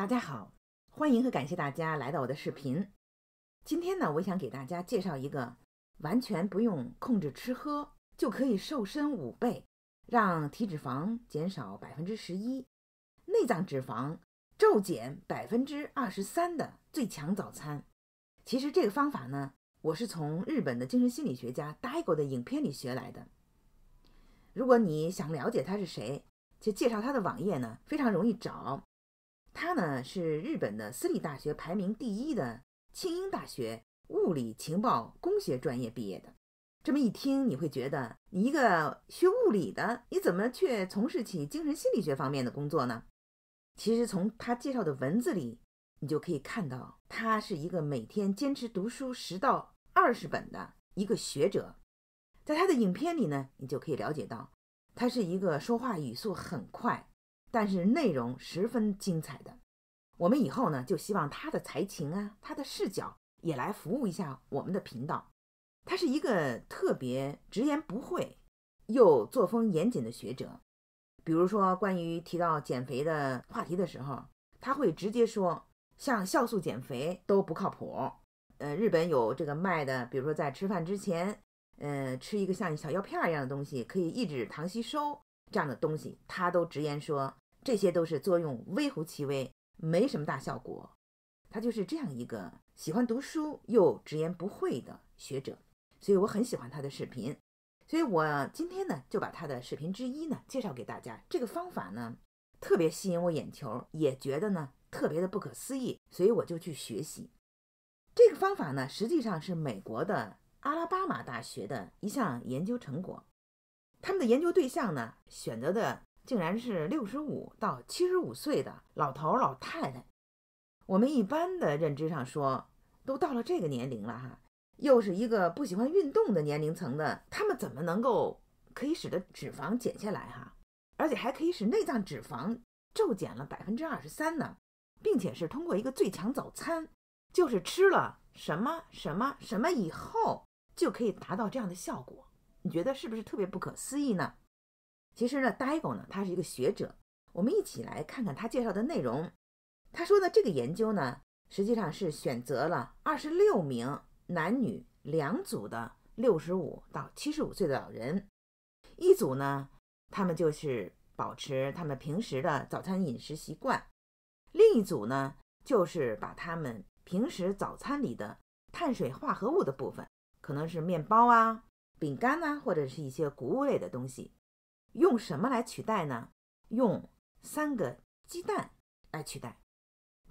大家好，欢迎和感谢大家来到我的视频。今天呢，我想给大家介绍一个完全不用控制吃喝就可以瘦身五倍，让体脂肪减少百分之十一，内脏脂肪骤减百分之二十三的最强早餐。其实这个方法呢，我是从日本的精神心理学家 Daigo 的影片里学来的。如果你想了解他是谁，就介绍他的网页呢，非常容易找。他呢是日本的私立大学排名第一的庆应大学物理情报工学专业毕业的。这么一听，你会觉得你一个学物理的，你怎么却从事起精神心理学方面的工作呢？其实从他介绍的文字里，你就可以看到他是一个每天坚持读书十到二十本的一个学者。在他的影片里呢，你就可以了解到他是一个说话语速很快。但是内容十分精彩的，我们以后呢就希望他的才情啊，他的视角也来服务一下我们的频道。他是一个特别直言不讳又作风严谨的学者。比如说，关于提到减肥的话题的时候，他会直接说，像酵素减肥都不靠谱。呃，日本有这个卖的，比如说在吃饭之前，呃，吃一个像小药片一样的东西，可以抑制糖吸收这样的东西，他都直言说。这些都是作用微乎其微，没什么大效果。他就是这样一个喜欢读书又直言不讳的学者，所以我很喜欢他的视频。所以我今天呢就把他的视频之一呢介绍给大家。这个方法呢特别吸引我眼球，也觉得呢特别的不可思议，所以我就去学习。这个方法呢实际上是美国的阿拉巴马大学的一项研究成果，他们的研究对象呢选择的。竟然是六十五到七十五岁的老头老太太。我们一般的认知上说，都到了这个年龄了哈，又是一个不喜欢运动的年龄层的，他们怎么能够可以使得脂肪减下来哈，而且还可以使内脏脂肪骤减了百分之二十三呢？并且是通过一个最强早餐，就是吃了什么什么什么以后就可以达到这样的效果。你觉得是不是特别不可思议呢？其实呢，Diego 呢，他是一个学者。我们一起来看看他介绍的内容。他说呢，这个研究呢，实际上是选择了二十六名男女两组的六十五到七十五岁的老人。一组呢，他们就是保持他们平时的早餐饮食习惯；另一组呢，就是把他们平时早餐里的碳水化合物的部分，可能是面包啊、饼干啊，或者是一些谷物类的东西。用什么来取代呢？用三个鸡蛋来取代。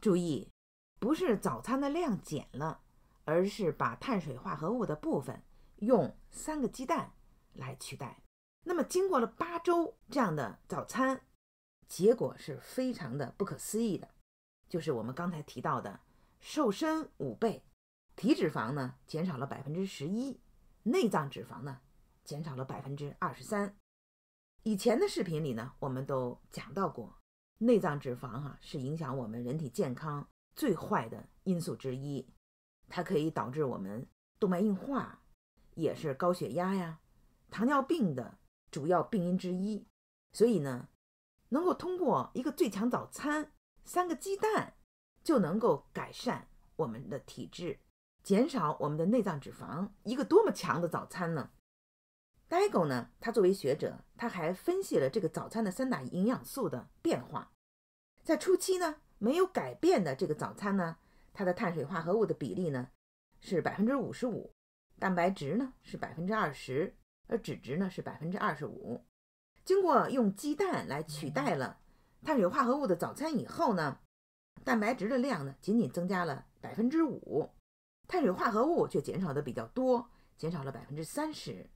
注意，不是早餐的量减了，而是把碳水化合物的部分用三个鸡蛋来取代。那么，经过了八周这样的早餐，结果是非常的不可思议的，就是我们刚才提到的瘦身五倍，体脂肪呢减少了百分之十一，内脏脂肪呢减少了百分之二十三。以前的视频里呢，我们都讲到过，内脏脂肪哈是影响我们人体健康最坏的因素之一，它可以导致我们动脉硬化，也是高血压呀、糖尿病的主要病因之一。所以呢，能够通过一个最强早餐，三个鸡蛋，就能够改善我们的体质，减少我们的内脏脂肪，一个多么强的早餐呢？d i g o 呢？他作为学者，他还分析了这个早餐的三大营养素的变化。在初期呢，没有改变的这个早餐呢，它的碳水化合物的比例呢是百分之五十五，蛋白质呢是百分之二十，而脂质呢是百分之二十五。经过用鸡蛋来取代了碳水化合物的早餐以后呢，蛋白质的量呢仅仅增加了百分之五，碳水化合物却减少的比较多，减少了百分之三十。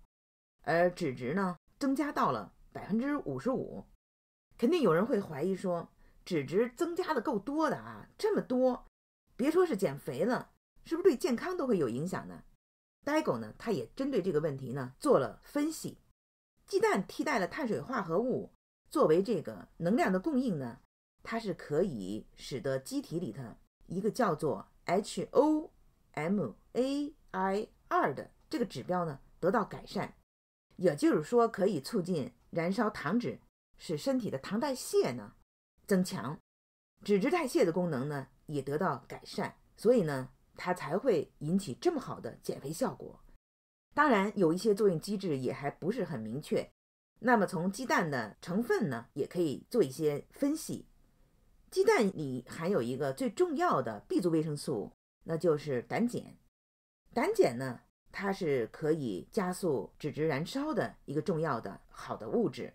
而脂值呢，增加到了百分之五十五。肯定有人会怀疑说，脂值增加的够多的啊，这么多，别说是减肥了，是不是对健康都会有影响呢？呆狗呢，他也针对这个问题呢做了分析。鸡蛋替代了碳水化合物作为这个能量的供应呢，它是可以使得机体里头一个叫做 H O M A I 二的这个指标呢得到改善。也就是说，可以促进燃烧糖脂，使身体的糖代谢呢增强，脂质代谢的功能呢也得到改善，所以呢它才会引起这么好的减肥效果。当然，有一些作用机制也还不是很明确。那么从鸡蛋的成分呢，也可以做一些分析。鸡蛋里含有一个最重要的 B 族维生素，那就是胆碱。胆碱呢？它是可以加速脂质燃烧的一个重要的好的物质。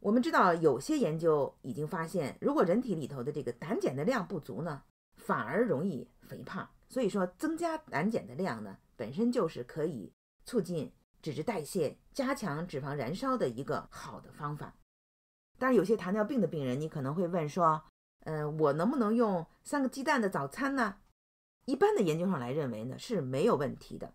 我们知道，有些研究已经发现，如果人体里头的这个胆碱的量不足呢，反而容易肥胖。所以说，增加胆碱的量呢，本身就是可以促进脂质代谢、加强脂肪燃烧的一个好的方法。当然，有些糖尿病的病人，你可能会问说：“呃，我能不能用三个鸡蛋的早餐呢？”一般的研究上来认为呢，是没有问题的。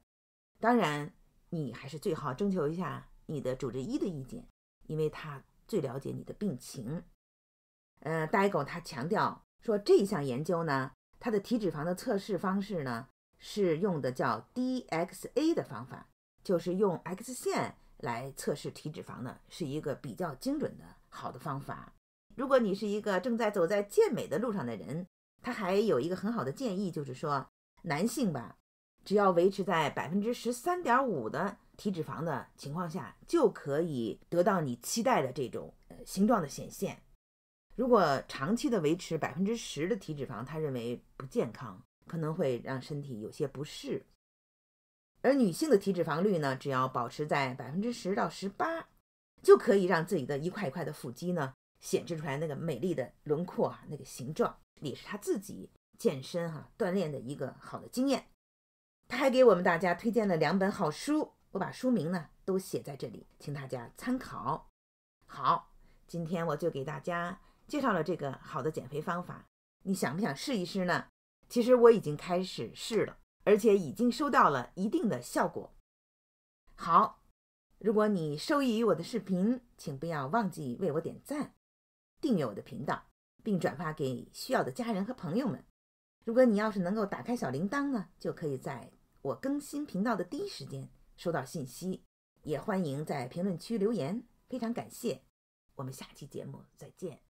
当然，你还是最好征求一下你的主治医的意见，因为他最了解你的病情。呃，戴狗他强调说，这项研究呢，它的体脂肪的测试方式呢，是用的叫 DXA 的方法，就是用 X 线来测试体脂肪呢，是一个比较精准的好的方法。如果你是一个正在走在健美的路上的人，他还有一个很好的建议，就是说男性吧。只要维持在百分之十三点五的体脂肪的情况下，就可以得到你期待的这种呃形状的显现。如果长期的维持百分之十的体脂肪，他认为不健康，可能会让身体有些不适。而女性的体脂肪率呢，只要保持在百分之十到十八，就可以让自己的一块一块的腹肌呢显示出来那个美丽的轮廓啊，那个形状也是她自己健身哈锻炼的一个好的经验。他还给我们大家推荐了两本好书，我把书名呢都写在这里，请大家参考。好，今天我就给大家介绍了这个好的减肥方法，你想不想试一试呢？其实我已经开始试了，而且已经收到了一定的效果。好，如果你受益于我的视频，请不要忘记为我点赞、订阅我的频道，并转发给需要的家人和朋友们。如果你要是能够打开小铃铛呢，就可以在我更新频道的第一时间收到信息，也欢迎在评论区留言，非常感谢。我们下期节目再见。